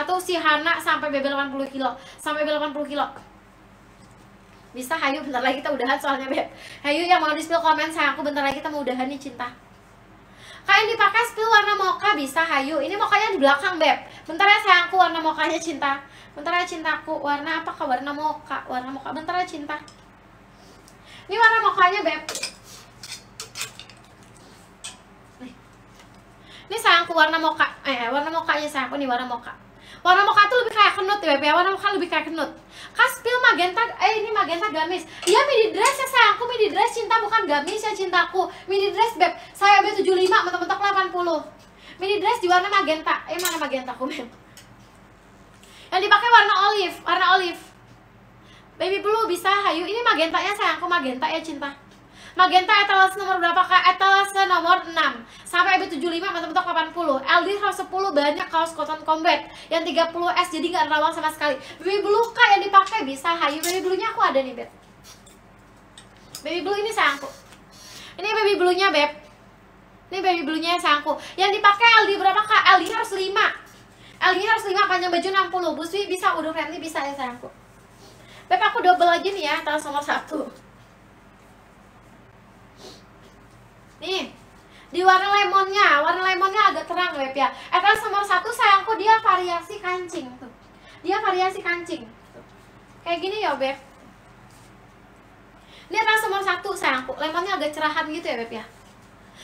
satu si Hana sampai BB 80 kilo sampai BB 80 kilo bisa Hayu bentar lagi kita udahan soalnya Beb Hayu yang mau di spill komen sayang aku bentar lagi kita mau udahan nih cinta Kak dipakai spill warna mocha bisa Hayu ini mokanya di belakang Beb bentar ya sayangku warna mokanya cinta bentar ya cintaku warna apa kak warna mocha warna mocha bentar ya cinta ini warna mokanya Beb ini sayangku warna mocha eh warna mokanya sayangku ini warna mocha warna mocha tuh lebih kayak kenut ya, ya warna mocha lebih kayak kenut kaspil magenta eh ini magenta gamis Iya midi dress ya sayangku midi dress cinta bukan gamis ya cintaku midi dress beb saya lima, 75 mentok-mentok puluh. midi dress di warna magenta eh mana magenta aku beb yang dipakai warna olive warna olive baby blue bisa hayu ini magenta ya sayangku magenta ya cinta Magenta etalase nomor berapa kak? Etalase nomor 6 Sampai EB75 mata mentok 80 LD 110 banyak kaos cotton combat Yang 30S jadi nggak rawan sama sekali Baby blue kak yang dipakai bisa hayu Baby blue nya aku ada nih Beb Baby blue ini sayangku Ini baby blue nya Beb Ini baby blue nya sayangku Yang dipakai LD berapa kak? LD harus 5 LD harus 5 panjang baju 60 Buswi bisa, udah friendly bisa ya sayangku Beb aku double aja nih ya, etalase nomor 1 Nih, di warna lemonnya, warna lemonnya agak terang Beb ya. Etas eh, nomor satu sayangku dia variasi kancing tuh. Dia variasi kancing. Kayak gini ya Beb. Ini etas nomor satu sayangku, lemonnya agak cerahan gitu ya Beb ya.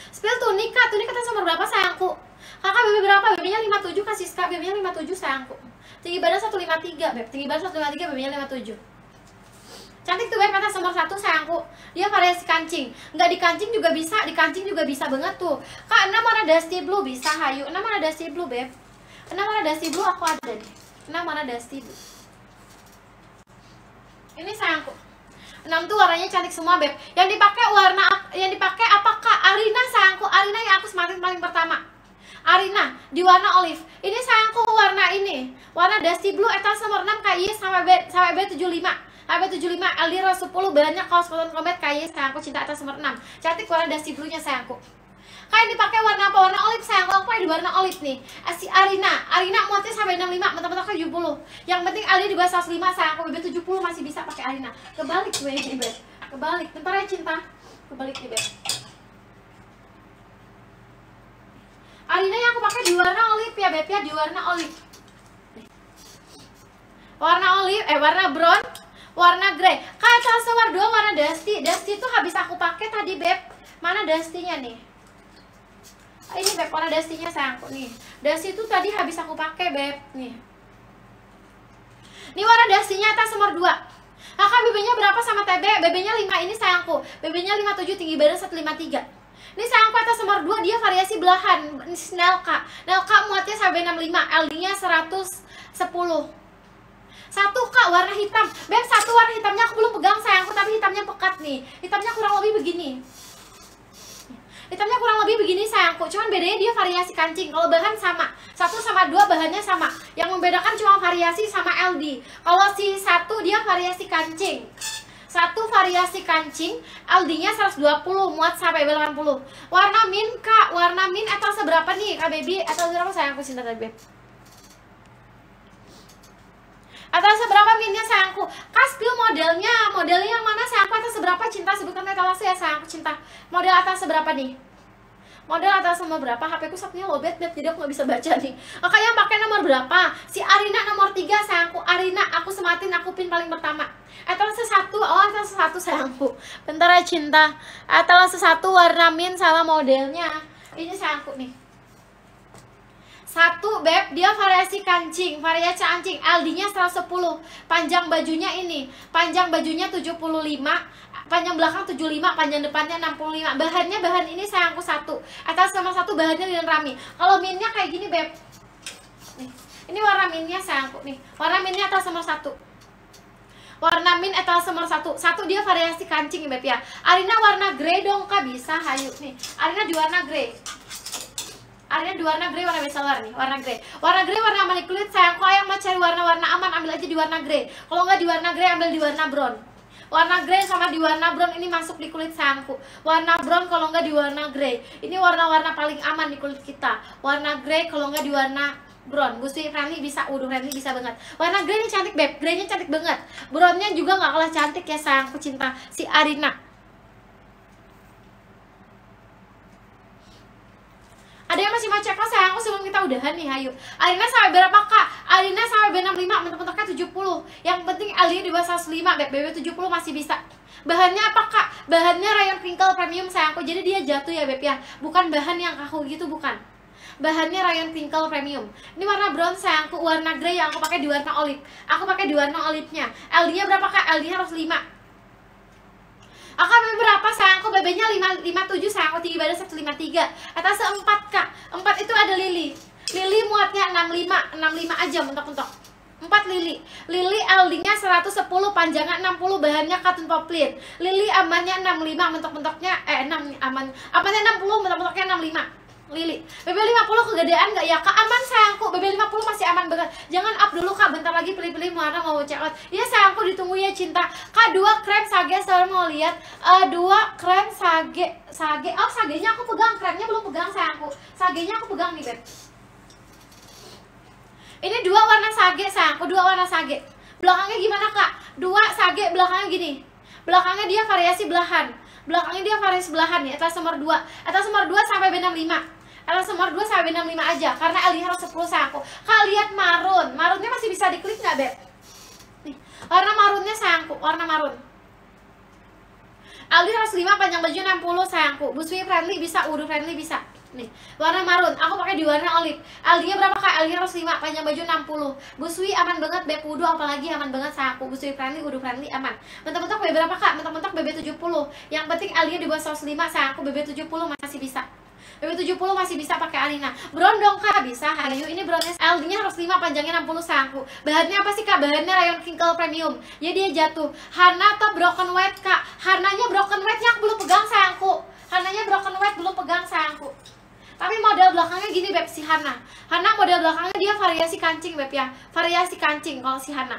Spill tunika, tunika etas nomor berapa sayangku? Kakak bebe berapa? BB-nya 57 kasih Siska, bb 57 sayangku. Tinggi badan 153 Beb, tinggi badan 153, BB-nya 57 cantik tuh guys nomor satu sayangku dia variasi kancing nggak dikancing juga bisa dikancing juga bisa banget tuh kak enam warna dusty blue bisa hayu enam warna dusty blue beb enam warna dusty blue aku ada deh enam warna dusty blue ini sayangku enam tuh warnanya cantik semua beb yang dipakai warna yang dipakai apakah Arina sayangku Arina yang aku semakin paling pertama Arina di warna olive ini sayangku warna ini warna dusty blue etal nomor 6 kayak sampai B, sampai B75 AB75 Elira 10 belanya kaos cotton combat kayak sayangku cinta atas nomor 6 cantik warna dasi blunya sayangku Kain dipakai warna apa? Warna olive sayang. Aku pakai di warna olive nih. Eh, si Arina. Arina muatnya sampai 65, mentah-mentah 70. Yang penting Ali di bawah 105 sayang. Aku tujuh 70 masih bisa pakai Arina. Kebalik gue ini, Beb. Kebalik. Bentar ya, cinta. Kebalik nih, Beb. Arina yang aku pakai di warna olive ya, Beb ya, di warna olive. Warna olive, eh warna brown warna grey kaca sewar dua warna dusty dusty itu habis aku pakai tadi beb mana dustinya nih ini beb warna dustynya sayangku nih dusty itu tadi habis aku pakai beb nih ini warna dustynya atas nomor 2 Kakak bb berapa sama TB? BB-nya 5 ini sayangku. BB-nya 57 tinggi badan 153. Ini sayangku atas nomor 2 dia variasi belahan. ini Nelka. Nelka muatnya sampai 65, LD-nya 110. Satu kak warna hitam. Beb satu warna hitamnya aku belum pegang sayangku tapi hitamnya pekat nih. Hitamnya kurang lebih begini. Hitamnya kurang lebih begini sayangku. Cuman bedanya dia variasi kancing. Kalau bahan sama, satu sama dua bahannya sama. Yang membedakan cuma variasi sama LD. Kalau si satu dia variasi kancing satu variasi kancing LD-nya 120 muat sampai 80 warna min kak warna min atau seberapa nih kak baby atau berapa sayangku aku cinta tadi seberapa minnya sayangku Kasbil modelnya modelnya yang mana sayangku atas seberapa cinta sebutkan etalase ya sayangku cinta model atas seberapa nih model atas sama berapa HP ku sapunya lobet bet jadi aku nggak bisa baca nih oh, yang pakai nomor berapa si Arina nomor tiga sayangku Arina aku sematin aku pin paling pertama etalase satu oh etalase satu sayangku bentar ya cinta etalase satu warna min sama modelnya ini sayangku nih satu beb, dia variasi kancing, variasi kancing. LD-nya 110. Panjang bajunya ini, panjang bajunya 75, panjang belakang 75, panjang depannya 65. Bahannya bahan ini sayangku satu. Atas sama satu bahannya dengan rami. Kalau minnya kayak gini, beb. Nih. Ini warna minnya sayangku nih. Warna minnya atas sama satu warna min atau nomor satu satu dia variasi kancing beb ya Arina warna grey dong kak bisa hayu nih Arina di warna grey akhirnya di warna grey, warna bestseller nih, warna grey. Warna grey warna mandi kulit, sayangku ayang mau cari warna-warna aman, ambil aja di warna grey. Kalau nggak di warna grey, ambil di warna brown. Warna grey sama di warna brown ini masuk di kulit sayangku. Warna brown kalau nggak di warna grey. Ini warna-warna paling aman di kulit kita. Warna grey kalau nggak di warna brown Gusti Rani bisa udah Rani bisa banget Warna grey ini cantik beb Greynya cantik banget Brownnya juga gak kalah cantik ya sayangku cinta Si Arina ada yang masih baca kelas sayangku sebelum kita udahan nih ayo Alina sampai berapa kak? Alina sampai B65 mentok kak 70 yang penting Alina di bawah 105 BB 70 masih bisa bahannya apa kak? bahannya rayon crinkle premium sayangku jadi dia jatuh ya Beb ya bukan bahan yang kaku gitu bukan bahannya rayon crinkle premium ini warna brown sayangku warna grey yang aku pakai di warna olive aku pakai di warna olive nya LD nya berapa kak? LD nya harus 5 Angka BB berapa sayangku? BB-nya 557 sayangku tinggi badan 153. Atas 4 Kak. 4 itu ada Lili. Lili muatnya 65, 65 aja mentok-mentok. 4 lili lili LD-nya 110 panjangnya 60 bahannya katun poplin lili amannya 65 mentok-mentoknya eh 6 aman Apanya 60 mentok-mentoknya 65 Lili, BB50 kegedean gak ya? Kak aman sayangku, BB50 masih aman banget Jangan up dulu kak, bentar lagi pilih-pilih Muara mau check out Iya sayangku ditunggu ya cinta Kak dua krem sage selalu mau lihat uh, Dua krem sage, sage Oh sagenya aku pegang, kremnya belum pegang sayangku Sagenya aku pegang nih Beb Ini dua warna sage sayangku, dua warna sage Belakangnya gimana kak? Dua sage belakangnya gini Belakangnya dia variasi belahan Belakangnya dia variasi belahan ya, atas nomor 2 Atas nomor 2 sampai benang 5 LSMR 2 sampai 65 aja karena LDH harus 10 sayangku. Kalian lihat marun. Marunnya masih bisa diklik nggak, Beb? Nih, warna marunnya sayangku, warna marun. Aldi harus 5 panjang baju 60 sayangku. Busui friendly bisa, Udu friendly bisa. Nih, warna marun. Aku pakai di warna olive. Aldi berapa, Kak? Aldi harus 5 panjang baju 60. Busui aman banget, Beb Udu apalagi aman banget sayangku. Busui friendly, Udu friendly aman. Mentok-mentok BB berapa, Kak? Mentok-mentok BB 70. Yang penting Aldi di bawah 105 sayangku BB 70 masih bisa. BB70 masih bisa pakai Alina brown dong kak bisa Hayu ini brownnya LD nya harus 5 panjangnya 60 sangku Bahannya apa sih kak? Bahannya rayon Kinkle Premium Ya dia jatuh Hana atau broken white kak? nya broken white yang belum pegang sayangku nya broken white belum pegang sayangku tapi model belakangnya gini beb si Hana Hana model belakangnya dia variasi kancing beb ya variasi kancing kalau si Hana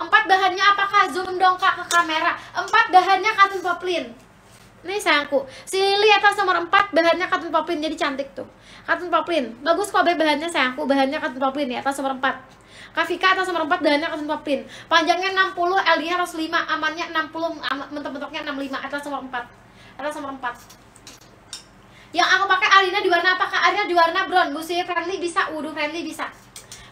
empat bahannya apakah zoom dong kak ke kamera empat bahannya katun poplin ini sayangku. Si Lily atas nomor 4 bahannya katun poplin jadi cantik tuh. Katun poplin. Bagus kok babe bahannya sayangku. Bahannya katun poplin ya atas nomor 4. Kafika atas nomor 4 bahannya katun poplin. Panjangnya 60, LD-nya 105, amannya 60, mentok-mentoknya 65 atas nomor 4. Atas nomor 4. Yang aku pakai Arina di warna apa? Kak Arina di warna brown. Busi friendly bisa, wudu friendly bisa.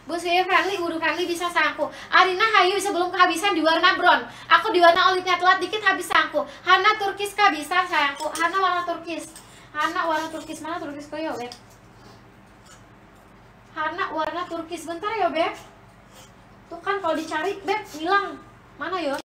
Bu Sri friendly, guru friendly bisa sangku. Arina Hayu sebelum kehabisan di warna brown. Aku di warna telat dikit habis sangku. Hana Turkis kah bisa sayangku? Hana warna Turkis. Hana warna Turkis mana Turkis kau ya beb? Hana warna Turkis bentar ya beb. Tuh kan kalau dicari beb hilang. Mana ya?